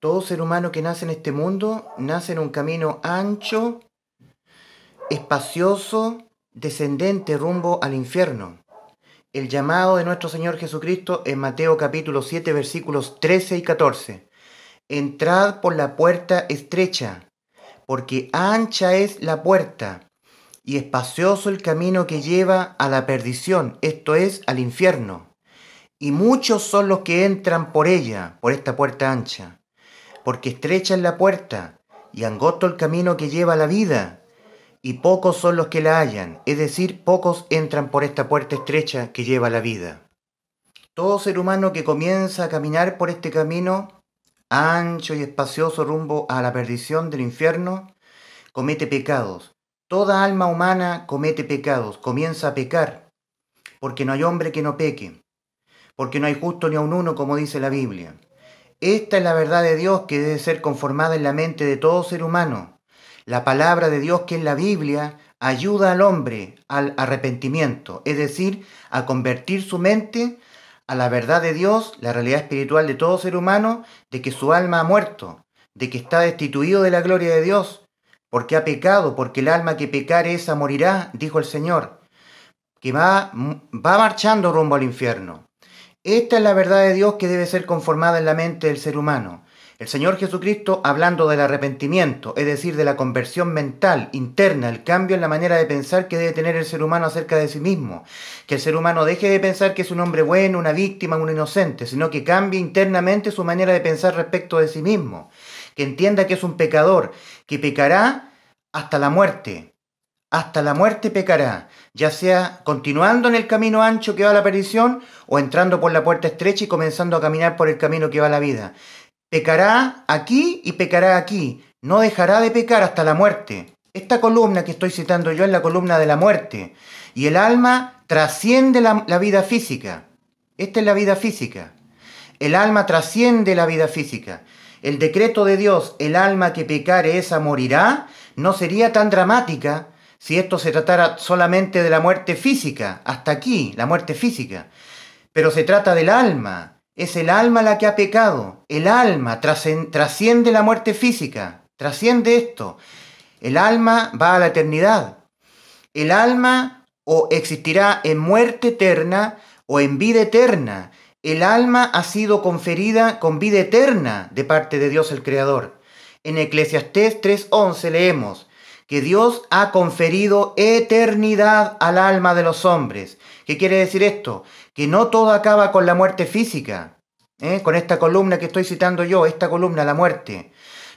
Todo ser humano que nace en este mundo nace en un camino ancho, espacioso, descendente rumbo al infierno. El llamado de nuestro Señor Jesucristo en Mateo capítulo 7 versículos 13 y 14. Entrad por la puerta estrecha, porque ancha es la puerta y espacioso el camino que lleva a la perdición, esto es, al infierno. Y muchos son los que entran por ella, por esta puerta ancha porque estrecha es la puerta y angosto el camino que lleva la vida, y pocos son los que la hallan, es decir, pocos entran por esta puerta estrecha que lleva la vida. Todo ser humano que comienza a caminar por este camino, ancho y espacioso rumbo a la perdición del infierno, comete pecados. Toda alma humana comete pecados, comienza a pecar, porque no hay hombre que no peque, porque no hay justo ni a un uno, como dice la Biblia. Esta es la verdad de Dios que debe ser conformada en la mente de todo ser humano. La palabra de Dios que es la Biblia ayuda al hombre al arrepentimiento, es decir, a convertir su mente a la verdad de Dios, la realidad espiritual de todo ser humano, de que su alma ha muerto, de que está destituido de la gloria de Dios, porque ha pecado, porque el alma que pecare esa morirá, dijo el Señor, que va, va marchando rumbo al infierno. Esta es la verdad de Dios que debe ser conformada en la mente del ser humano. El Señor Jesucristo, hablando del arrepentimiento, es decir, de la conversión mental interna, el cambio en la manera de pensar que debe tener el ser humano acerca de sí mismo, que el ser humano deje de pensar que es un hombre bueno, una víctima, un inocente, sino que cambie internamente su manera de pensar respecto de sí mismo, que entienda que es un pecador, que pecará hasta la muerte, hasta la muerte pecará, ya sea continuando en el camino ancho que va a la perdición o entrando por la puerta estrecha y comenzando a caminar por el camino que va a la vida. Pecará aquí y pecará aquí, no dejará de pecar hasta la muerte. Esta columna que estoy citando yo es la columna de la muerte y el alma trasciende la, vida física. Esta es la vida física. El alma trasciende la vida física. El decreto de Dios, el alma que pecare esa morirá, no sería tan dramática si esto se tratara solamente de la muerte física, hasta aquí, la muerte física. Pero se trata del alma, es el alma la que ha pecado, el alma trasciende la muerte física, trasciende esto. El alma va a la eternidad. El alma o existirá en muerte eterna o en vida eterna. El alma ha sido conferida con vida eterna de parte de Dios el Creador. En Eclesiastés 3:11 leemos, que Dios ha conferido eternidad al alma de los hombres. ¿Qué quiere decir esto? Que no todo acaba con la muerte física, ¿eh? con esta columna que estoy citando yo, esta columna, la muerte.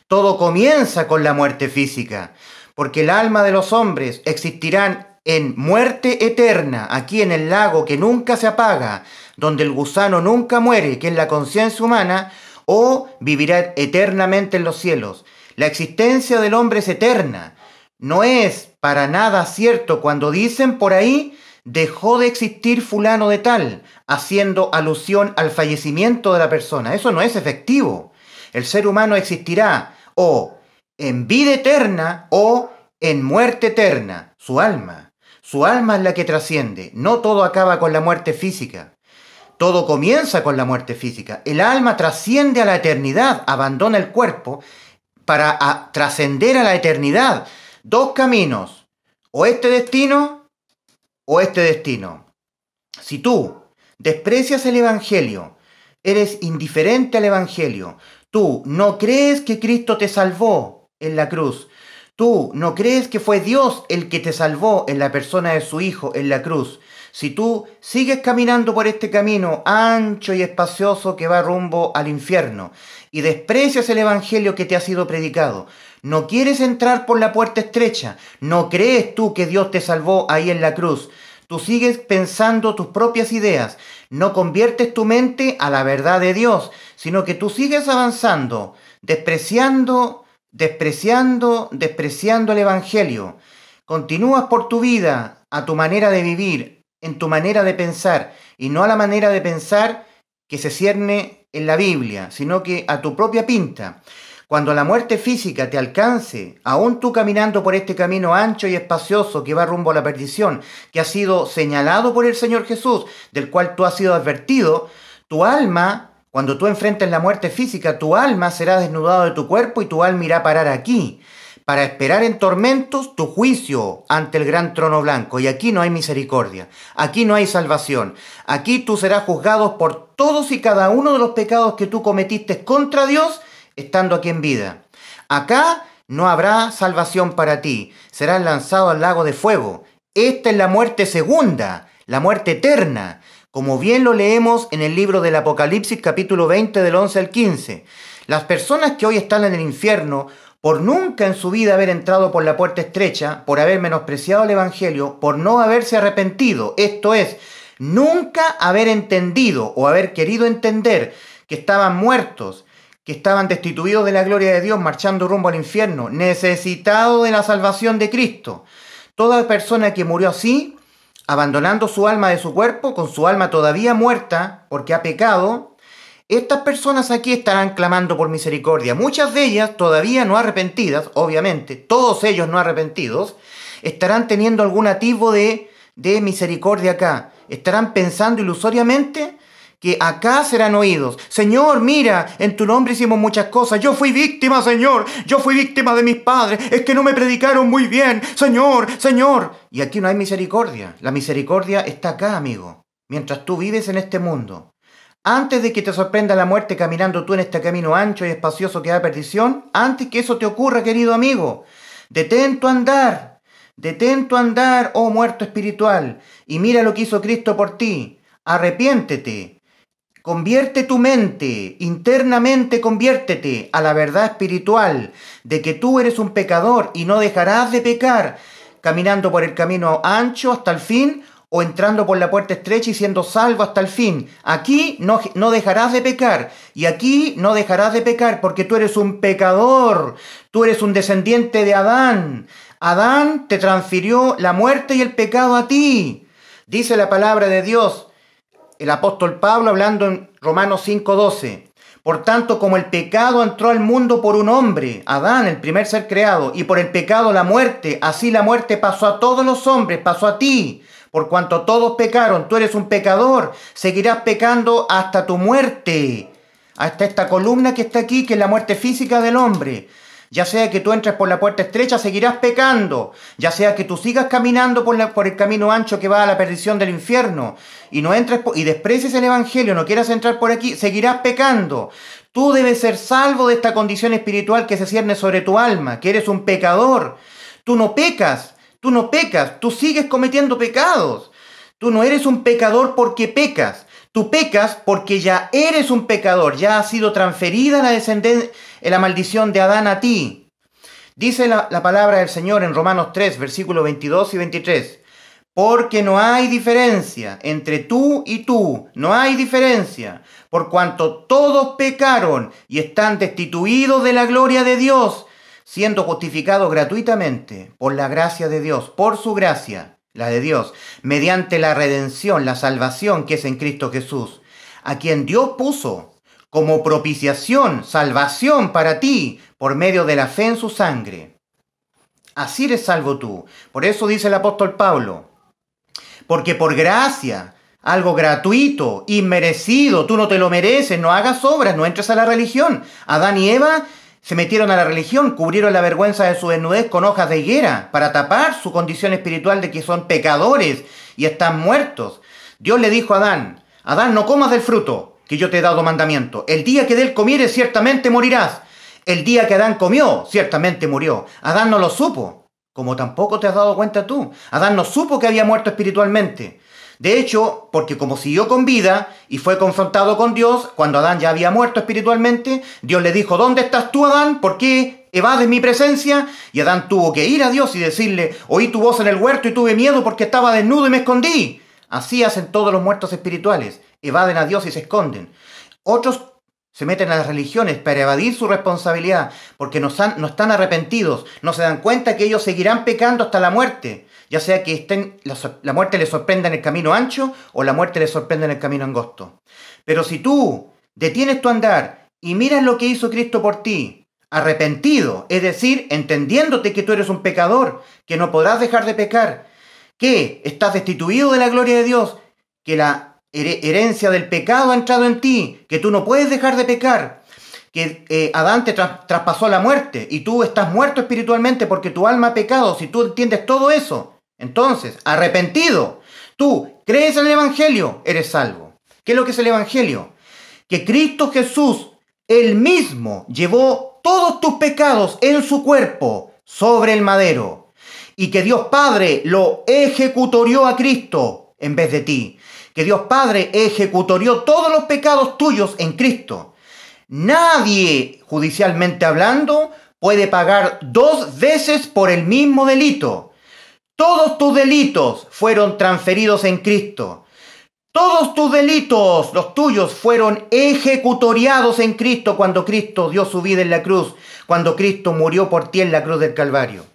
Todo comienza con la muerte física, porque el alma de los hombres existirán en muerte eterna, aquí en el lago que nunca se apaga, donde el gusano nunca muere, que es la conciencia humana, o vivirá eternamente en los cielos. La existencia del hombre es eterna, no es para nada cierto cuando dicen por ahí dejó de existir fulano de tal, haciendo alusión al fallecimiento de la persona. Eso no es efectivo. El ser humano existirá o en vida eterna o en muerte eterna, su alma. Su alma es la que trasciende. No todo acaba con la muerte física. Todo comienza con la muerte física. El alma trasciende a la eternidad, abandona el cuerpo para trascender a la eternidad, dos caminos, o este destino o este destino. Si tú desprecias el Evangelio, eres indiferente al Evangelio, tú no crees que Cristo te salvó en la cruz, tú no crees que fue Dios el que te salvó en la persona de su Hijo en la cruz, si tú sigues caminando por este camino ancho y espacioso que va rumbo al infierno y desprecias el Evangelio que te ha sido predicado, no quieres entrar por la puerta estrecha. No crees tú que Dios te salvó ahí en la cruz. Tú sigues pensando tus propias ideas. No conviertes tu mente a la verdad de Dios, sino que tú sigues avanzando, despreciando, despreciando, despreciando el Evangelio. Continúas por tu vida, a tu manera de vivir, en tu manera de pensar, y no a la manera de pensar que se cierne en la Biblia, sino que a tu propia pinta. Cuando la muerte física te alcance, aún tú caminando por este camino ancho y espacioso que va rumbo a la perdición, que ha sido señalado por el Señor Jesús, del cual tú has sido advertido, tu alma, cuando tú enfrentes la muerte física, tu alma será desnudado de tu cuerpo y tu alma irá a parar aquí, para esperar en tormentos tu juicio ante el gran trono blanco. Y aquí no hay misericordia, aquí no hay salvación, aquí tú serás juzgado por todos y cada uno de los pecados que tú cometiste contra Dios, estando aquí en vida. Acá no habrá salvación para ti, serás lanzado al lago de fuego. Esta es la muerte segunda, la muerte eterna, como bien lo leemos en el libro del Apocalipsis capítulo 20 del 11 al 15. Las personas que hoy están en el infierno por nunca en su vida haber entrado por la puerta estrecha, por haber menospreciado el Evangelio, por no haberse arrepentido, esto es, nunca haber entendido o haber querido entender que estaban muertos, que estaban destituidos de la gloria de Dios, marchando rumbo al infierno, necesitados de la salvación de Cristo. Toda persona que murió así, abandonando su alma de su cuerpo, con su alma todavía muerta, porque ha pecado, estas personas aquí estarán clamando por misericordia. Muchas de ellas todavía no arrepentidas, obviamente, todos ellos no arrepentidos, estarán teniendo algún atisbo de, de misericordia acá. Estarán pensando ilusoriamente que acá serán oídos. Señor, mira, en tu nombre hicimos muchas cosas. Yo fui víctima, Señor. Yo fui víctima de mis padres. Es que no me predicaron muy bien. Señor, Señor. Y aquí no hay misericordia. La misericordia está acá, amigo. Mientras tú vives en este mundo. Antes de que te sorprenda la muerte caminando tú en este camino ancho y espacioso que da perdición, antes que eso te ocurra, querido amigo, detento tu andar, detento tu andar, oh muerto espiritual, y mira lo que hizo Cristo por ti. Arrepiéntete, Convierte tu mente, internamente conviértete a la verdad espiritual de que tú eres un pecador y no dejarás de pecar caminando por el camino ancho hasta el fin o entrando por la puerta estrecha y siendo salvo hasta el fin. Aquí no, no, dejarás de pecar y aquí no dejarás de pecar porque tú eres un pecador, tú eres un descendiente de Adán. Adán te transfirió la muerte y el pecado a ti. Dice la palabra de Dios, el apóstol Pablo hablando en Romanos 5:12. Por tanto, como el pecado entró al mundo por un hombre, Adán, el primer ser creado, y por el pecado la muerte, así la muerte pasó a todos los hombres, pasó a ti. Por cuanto todos pecaron, tú eres un pecador, seguirás pecando hasta tu muerte, hasta esta columna que está aquí, que es la muerte física del hombre. Ya sea que tú entres por la puerta estrecha, seguirás pecando. Ya sea que tú sigas caminando por, el camino ancho que va a la perdición del infierno y no entres y desprecies el evangelio, no quieras entrar por aquí, seguirás pecando. Tú debes ser salvo de esta condición espiritual que se cierne sobre tu alma, que eres un pecador. Tú no pecas, tú no pecas, tú sigues cometiendo pecados. Tú no eres un pecador porque pecas. Tú pecas porque ya eres un pecador, ya ha sido transferida la descendencia en la maldición de Adán a ti. Dice la, la palabra del Señor en Romanos 3, versículos 22 y 23. Porque no hay diferencia entre tú y tú, no hay diferencia, por cuanto todos pecaron y están destituidos de la gloria de Dios, siendo justificados gratuitamente por la gracia de Dios, por su gracia, la de Dios, mediante la redención, la salvación que es en Cristo Jesús, a quien Dios puso como propiciación, salvación para ti, por medio de la fe en su sangre. Así eres salvo tú. Por eso dice el apóstol Pablo, porque por gracia, algo gratuito, inmerecido, tú no te lo mereces, no hagas obras, no entres a la religión. Adán y Eva se metieron a la religión, cubrieron la vergüenza de su desnudez con hojas de higuera para tapar su condición espiritual de que son pecadores y están muertos. Dios le dijo a Adán, Adán, no comas del fruto, que yo te he dado mandamiento. El día que de él comieres, ciertamente morirás. El día que Adán comió, ciertamente murió. Adán no lo supo, como tampoco te has dado cuenta tú. Adán no supo que había muerto espiritualmente. De hecho, porque como siguió con vida y fue confrontado con Dios, cuando Adán ya había muerto espiritualmente, Dios le dijo, ¿dónde estás tú, Adán? ¿Por qué evades mi presencia? Y Adán tuvo que ir a Dios y decirle, oí tu voz en el huerto y tuve miedo porque estaba desnudo y me escondí. Así hacen todos los muertos espirituales evaden a Dios y se esconden. Otros se meten a las religiones para evadir su responsabilidad, porque no, no, están arrepentidos, no se dan cuenta que ellos seguirán pecando hasta la muerte, ya sea que estén, la, la, muerte les sorprenda en el camino ancho o la muerte les sorprenda en el camino angosto. Pero si tú detienes tu andar y miras lo que hizo Cristo por ti, arrepentido, es decir, entendiéndote que tú eres un pecador, que no podrás dejar de pecar, que estás destituido de la gloria de Dios, que la herencia del pecado ha entrado en ti, que tú no puedes dejar de pecar, que eh, Adán te traspasó la muerte y tú estás muerto espiritualmente porque tu alma ha pecado, si tú entiendes todo eso, entonces, arrepentido, tú crees en el Evangelio, eres salvo. ¿Qué es lo que es el Evangelio? Que Cristo Jesús, ...el mismo, llevó todos tus pecados en su cuerpo sobre el madero y que Dios Padre lo ejecutorió a Cristo en vez de ti que Dios Padre ejecutorió todos los pecados tuyos en Cristo. Nadie, judicialmente hablando, puede pagar dos veces por el mismo delito. Todos tus delitos fueron transferidos en Cristo. Todos tus delitos, los tuyos, fueron ejecutoriados en Cristo cuando Cristo dio su vida en la cruz, cuando Cristo murió por ti en la cruz del Calvario.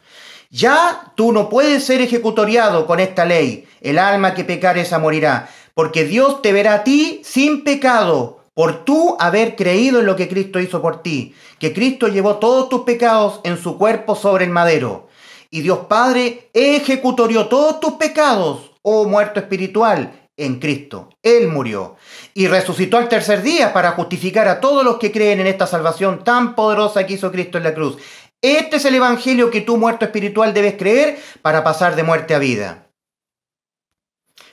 Ya tú no puedes ser ejecutoriado con esta ley. El alma que pecare esa morirá porque Dios te verá a ti sin pecado, por tú haber creído en lo que Cristo hizo por ti, que Cristo llevó todos tus pecados en su cuerpo sobre el madero. Y Dios Padre ejecutorió todos tus pecados, oh muerto espiritual, en Cristo. Él murió y resucitó al tercer día para justificar a todos los que creen en esta salvación tan poderosa que hizo Cristo en la cruz. Este es el Evangelio que tú, muerto espiritual, debes creer para pasar de muerte a vida.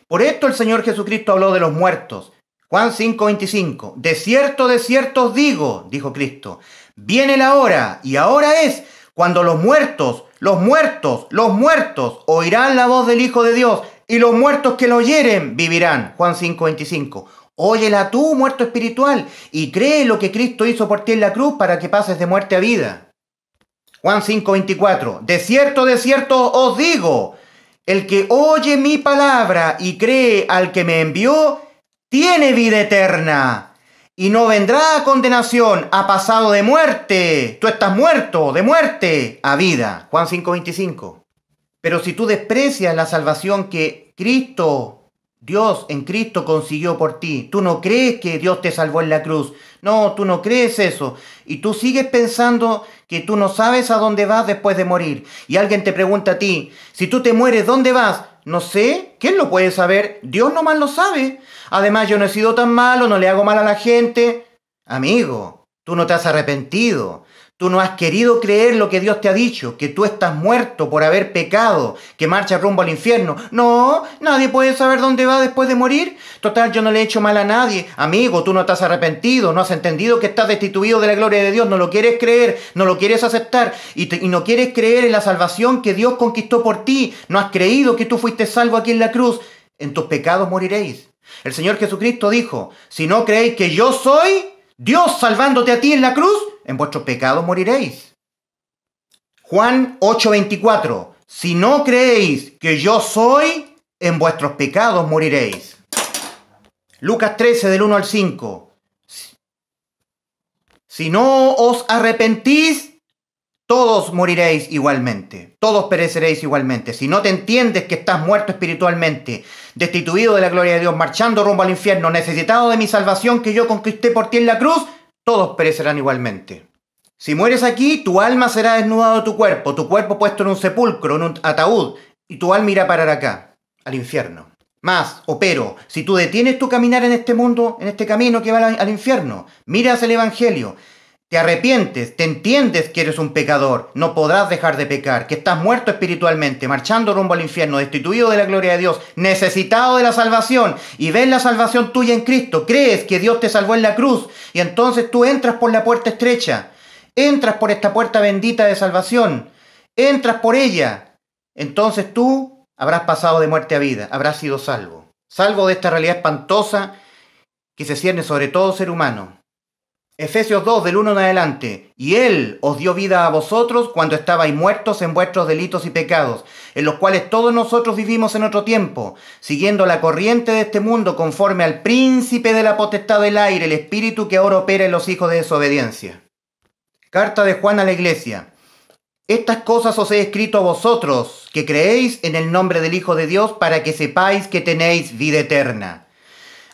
Por esto el Señor Jesucristo habló de los muertos. Juan 5:25. De cierto, de cierto os digo, dijo Cristo, viene la hora, y ahora es, cuando los muertos, los muertos, los muertos oirán la voz del Hijo de Dios, y los muertos que lo oyeren vivirán. Juan 5:25. Óyela tú, muerto espiritual, y cree lo que Cristo hizo por ti en la cruz para que pases de muerte a vida. Juan 5:24. De cierto, de cierto os digo, el que oye mi palabra y cree al que me envió, tiene vida eterna. Y no vendrá a condenación, ha pasado de muerte. Tú estás muerto, de muerte, a vida. Juan 5:25. Pero si tú desprecias la salvación que Cristo, Dios en Cristo consiguió por ti, tú no crees que Dios te salvó en la cruz, no, tú no crees eso. Y tú sigues pensando que tú no sabes a dónde vas después de morir. Y alguien te pregunta a ti, si tú te mueres, ¿dónde vas? No sé, ¿quién lo puede saber? Dios nomás lo sabe. Además, yo no he sido tan malo, no le hago mal a la gente. Amigo, tú no te has arrepentido. Tú no has querido creer lo que Dios te ha dicho, que tú estás muerto por haber pecado, que marcha rumbo al infierno. No, nadie puede saber dónde va después de morir. Total, yo no le he hecho mal a nadie. Amigo, tú no estás arrepentido, no has entendido que estás destituido de la gloria de Dios, no lo quieres creer, no lo quieres aceptar y, y no quieres creer en la salvación que Dios conquistó por ti. No has creído que tú fuiste salvo aquí en la cruz. En tus pecados moriréis. El Señor Jesucristo dijo, si no creéis que yo soy, Dios salvándote a ti en la cruz, en vuestros pecados moriréis. Juan 8:24, si no creéis que yo soy, en vuestros pecados moriréis. Lucas 13 del 1 al 5, si no os arrepentís, todos moriréis igualmente, todos pereceréis igualmente. Si no te entiendes que estás muerto espiritualmente, destituido de la gloria de Dios, marchando rumbo al infierno, necesitado de mi salvación que yo conquisté por ti en la cruz, todos perecerán igualmente. Si mueres aquí, tu alma será desnudada de tu cuerpo, tu cuerpo puesto en un sepulcro, en un ataúd, y tu alma irá a parar acá, al infierno. Más, o oh pero, si tú detienes tu caminar en este mundo, en este camino que va al infierno, miras el Evangelio, arrepientes, te entiendes que eres un pecador, no podrás dejar de pecar, que estás muerto espiritualmente, marchando rumbo al infierno, destituido de la gloria de Dios, necesitado de la salvación, y ves la salvación tuya en Cristo, crees que Dios te salvó en la cruz, y entonces tú entras por la puerta estrecha, entras por esta puerta bendita de salvación, entras por ella, entonces tú habrás pasado de muerte a vida, habrás sido salvo, salvo de esta realidad espantosa que se cierne sobre todo ser humano, Efesios 2 del 1 en adelante, y Él os dio vida a vosotros cuando estabais muertos en vuestros delitos y pecados, en los cuales todos nosotros vivimos en otro tiempo, siguiendo la corriente de este mundo conforme al príncipe de la potestad del aire, el espíritu que ahora opera en los hijos de desobediencia. Carta de Juan a la iglesia. Estas cosas os he escrito a vosotros, que creéis en el nombre del Hijo de Dios, para que sepáis que tenéis vida eterna.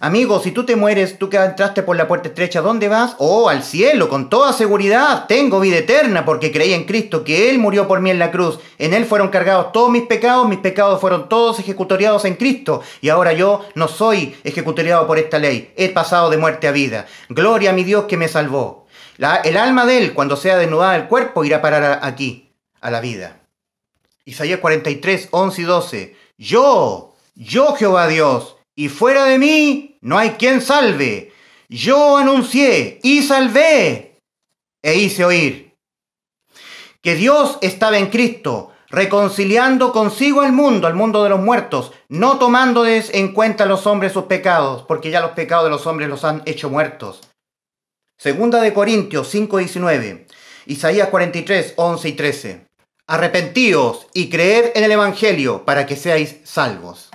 Amigo, si tú te mueres, tú que entraste por la puerta estrecha, ¿dónde vas? Oh, al cielo, con toda seguridad. Tengo vida eterna porque creí en Cristo, que Él murió por mí en la cruz. En Él fueron cargados todos mis pecados, mis pecados fueron todos ejecutoriados en Cristo. Y ahora yo no soy ejecutoriado por esta ley. He pasado de muerte a vida. Gloria a mi Dios que me salvó. el alma de Él, cuando sea desnudada el cuerpo, irá a parar aquí, a la vida. Isaías 43, 11 y 12. Yo, yo Jehová Dios y fuera de mí no hay quien salve. Yo anuncié y salvé e hice oír que Dios estaba en Cristo, reconciliando consigo al mundo, al mundo de los muertos, no tomando en cuenta a los hombres sus pecados, porque ya los pecados de los hombres los han hecho muertos. Segunda de Corintios 5:19, Isaías 43, 11 y 13. Arrepentíos y creed en el Evangelio para que seáis salvos.